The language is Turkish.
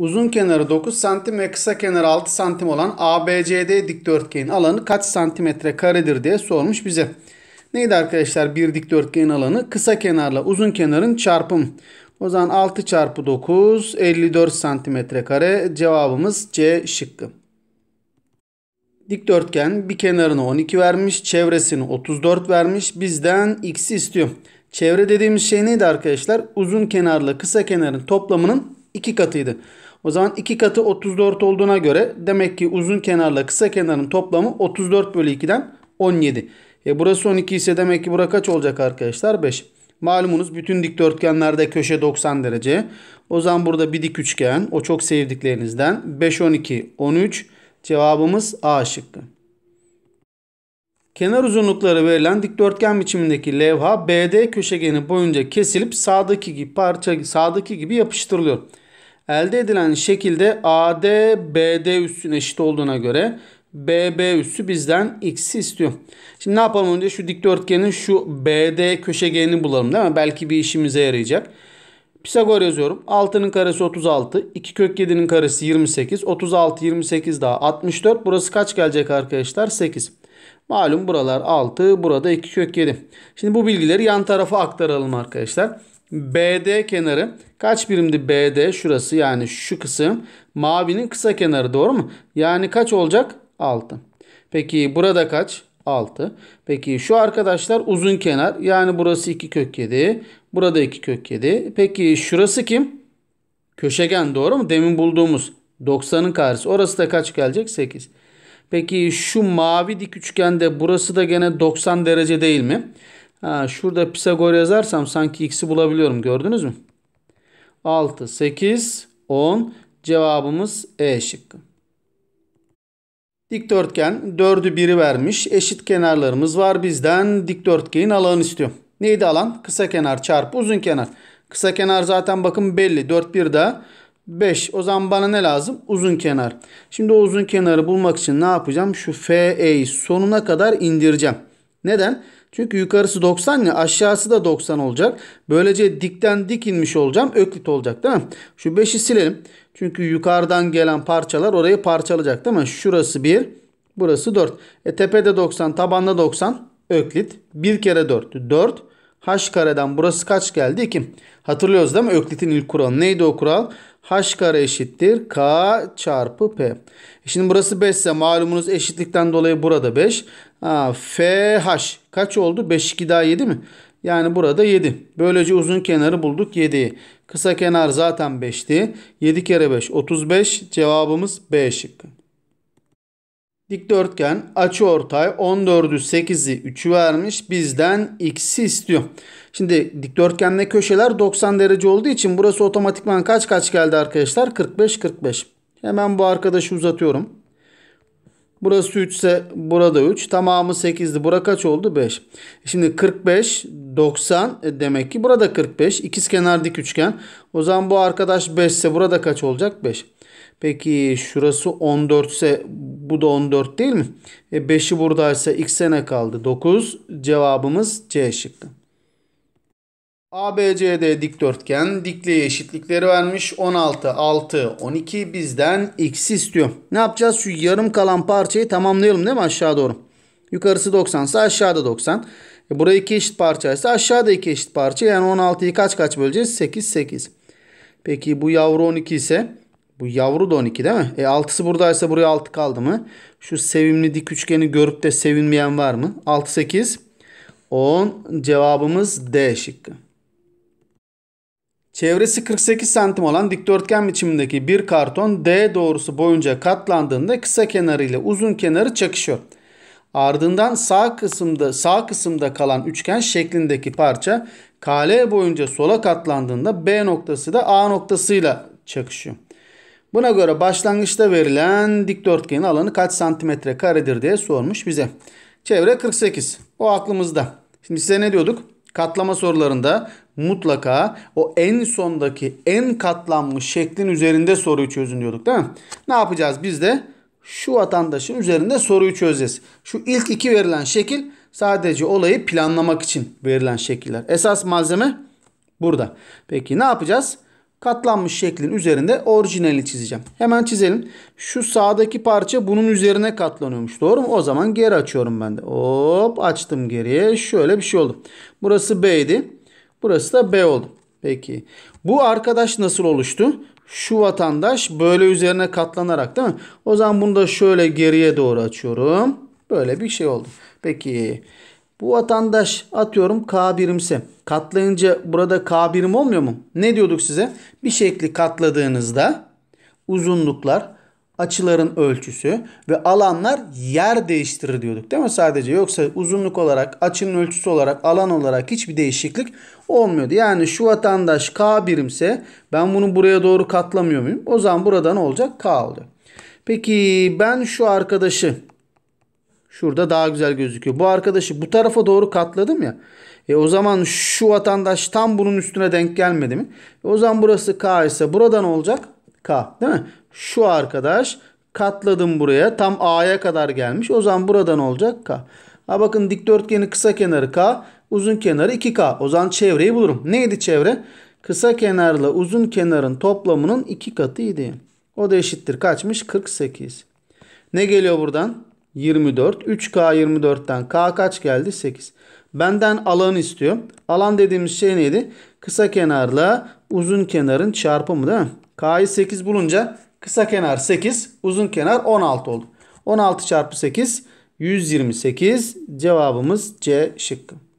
Uzun kenarı 9 cm ve kısa kenarı 6 cm olan ABCD dikdörtgenin alanı kaç santimetre karedir diye sormuş bize. Neydi arkadaşlar bir dikdörtgen alanı? Kısa kenarla uzun kenarın çarpım. O zaman 6 çarpı 9 54 santimetre kare cevabımız C şıkkı. Dikdörtgen bir kenarını 12 vermiş, çevresini 34 vermiş, bizden x'i istiyor. Çevre dediğimiz şey neydi arkadaşlar? Uzun kenarla kısa kenarın toplamının 2 katıydı. O zaman 2 katı 34 olduğuna göre demek ki uzun kenarla kısa kenarın toplamı 34 bölü 2'den 17. E burası 12 ise demek ki bura kaç olacak arkadaşlar? 5. Malumunuz bütün dikdörtgenlerde köşe 90 derece. O zaman burada bir dik üçgen. O çok sevdiklerinizden. 5, 12, 13. Cevabımız A şıkkı. Kenar uzunlukları verilen dikdörtgen biçimindeki levha BD köşegeni boyunca kesilip sağdaki gibi parça sağdaki gibi yapıştırılıyor. Elde edilen şekilde AD BD üssüne eşit olduğuna göre BB üssü bizden x'i istiyor. Şimdi ne yapalım önce şu dikdörtgenin şu BD köşegenini bulalım değil mi? Belki bir işimize yarayacak. Pisagor yazıyorum. 6'nın karesi 36. 2 kök 7'nin karesi 28. 36 28 daha 64. Burası kaç gelecek arkadaşlar? 8. Malum buralar 6. Burada 2 kök 7. Şimdi bu bilgileri yan tarafa aktaralım arkadaşlar. BD kenarı kaç birimdi BD şurası yani şu kısım mavinin kısa kenarı doğru mu? Yani kaç olacak? 6. Peki burada kaç? 6. Peki şu arkadaşlar uzun kenar yani burası 2 kök 7. Burada 2 kök 7. Peki şurası kim? Köşegen doğru mu? Demin bulduğumuz 90'ın karesi. Orası da kaç gelecek? 8. Peki şu mavi dik üçgende burası da gene 90 derece değil mi? Ha, şurada Pisagor yazarsam sanki x'i bulabiliyorum. Gördünüz mü? 6, 8, 10. Cevabımız E şıkkı. Dikdörtgen 4'ü 1'i vermiş. Eşit kenarlarımız var. Bizden dikdörtgenin alanı istiyor. Neydi alan? Kısa kenar çarpı uzun kenar. Kısa kenar zaten bakın belli. 4 1 de 5. O zaman bana ne lazım? Uzun kenar. Şimdi o uzun kenarı bulmak için ne yapacağım? Şu FE'yi sonuna kadar indireceğim. Neden? Neden? Çünkü yukarısı 90 ya aşağısı da 90 olacak. Böylece dikten dik inmiş olacağım. Öklit olacak değil mi? Şu 5'i silelim. Çünkü yukarıdan gelen parçalar orayı parçalayacak değil mi? Şurası 1. Burası 4. E tepede 90 tabanda 90. Öklit. 1 kere 4. 4 h kareden burası kaç geldi? 2. Hatırlıyoruz değil mi? Öklit'in ilk kuralı. Neydi o kural? h kare eşittir k çarpı p. E şimdi burası 5 ise malumunuz eşitlikten dolayı burada 5. Ha, H kaç oldu? 5 2 daha 7 mi? Yani burada 7. Böylece uzun kenarı bulduk 7'yi. Kısa kenar zaten 5'ti. 7 kere 5 35. Cevabımız B şıkkı. Dikdörtgen açı ortay 14'ü 8'i 3'ü vermiş. Bizden x'i istiyor. Şimdi dikdörtgende köşeler 90 derece olduğu için burası otomatikman kaç kaç geldi arkadaşlar? 45 45. Hemen bu arkadaşı uzatıyorum. Burası 3 ise burada 3. Tamamı 8'di. Bura kaç oldu? 5. Şimdi 45 90 e demek ki burada 45. İkiz kenar dik üçgen. O zaman bu arkadaş 5 ise burada kaç olacak? 5. Peki şurası 14 ise bu da 14 değil mi? E 5'i buradaysa x'e ne kaldı? 9. Cevabımız C şıkkı. ABCD dikdörtgen dikliğe eşitlikleri vermiş. 16, 6, 12 bizden x istiyor. Ne yapacağız? Şu yarım kalan parçayı tamamlayalım değil mi aşağı doğru? Yukarısı 90 ise aşağıda 90. E buraya 2 eşit parça ise aşağıda 2 eşit parça. Yani 16'yı kaç kaç böleceğiz? 8, 8. Peki bu yavru 12 ise bu yavru da 12 değil mi? E 6'sı buradaysa buraya 6 kaldı mı? Şu sevimli dik üçgeni görüp de sevinmeyen var mı? 6, 8, 10 cevabımız D şıkkı. Çevresi 48 santim olan dikdörtgen biçimindeki bir karton D doğrusu boyunca katlandığında kısa kenarı ile uzun kenarı çakışıyor. Ardından sağ kısımda sağ kısımda kalan üçgen şeklindeki parça KL boyunca sola katlandığında B noktası da A noktasıyla çakışıyor. Buna göre başlangıçta verilen dikdörtgenin alanı kaç santimetre karedir diye sormuş bize. Çevre 48. O aklımızda. Şimdi size ne diyorduk? Katlama sorularında mutlaka o en sondaki en katlanmış şeklin üzerinde soruyu çözün diyorduk değil mi? Ne yapacağız biz de? Şu vatandaşın üzerinde soruyu çözeceğiz. Şu ilk iki verilen şekil sadece olayı planlamak için verilen şekiller. Esas malzeme burada. Peki ne yapacağız? katlanmış şeklin üzerinde orijinali çizeceğim. Hemen çizelim. Şu sağdaki parça bunun üzerine katlanıyormuş. Doğru mu? O zaman geri açıyorum ben de. Hop açtım geriye. Şöyle bir şey oldu. Burası B idi. Burası da B oldu. Peki. Bu arkadaş nasıl oluştu? Şu vatandaş böyle üzerine katlanarak değil mi? O zaman bunu da şöyle geriye doğru açıyorum. Böyle bir şey oldu. Peki. Bu vatandaş atıyorum K birimse katlayınca burada K birim olmuyor mu? Ne diyorduk size? Bir şekli katladığınızda uzunluklar, açıların ölçüsü ve alanlar yer değiştirir diyorduk değil mi sadece? Yoksa uzunluk olarak, açının ölçüsü olarak, alan olarak hiçbir değişiklik olmuyordu. Yani şu vatandaş K birimse ben bunu buraya doğru katlamıyor muyum? O zaman burada ne olacak? K oldu. Peki ben şu arkadaşı Şurada daha güzel gözüküyor. Bu arkadaşı bu tarafa doğru katladım ya. E o zaman şu vatandaş tam bunun üstüne denk gelmedi mi? E o zaman burası K ise buradan olacak K değil mi? Şu arkadaş katladım buraya tam A'ya kadar gelmiş. O zaman buradan olacak K. Ha bakın dikdörtgenin kısa kenarı K, uzun kenarı 2K. O zaman çevreyi bulurum. Neydi çevre? Kısa kenarla uzun kenarın toplamının 2 katıydı. O da eşittir kaçmış? 48. Ne geliyor buradan? 24. 3K 24'ten K kaç geldi? 8. Benden alan istiyor. Alan dediğimiz şey neydi? Kısa kenarla uzun kenarın çarpımı değil mi? K'yı 8 bulunca kısa kenar 8, uzun kenar 16 oldu. 16 çarpı 8 128 cevabımız C şıkkı.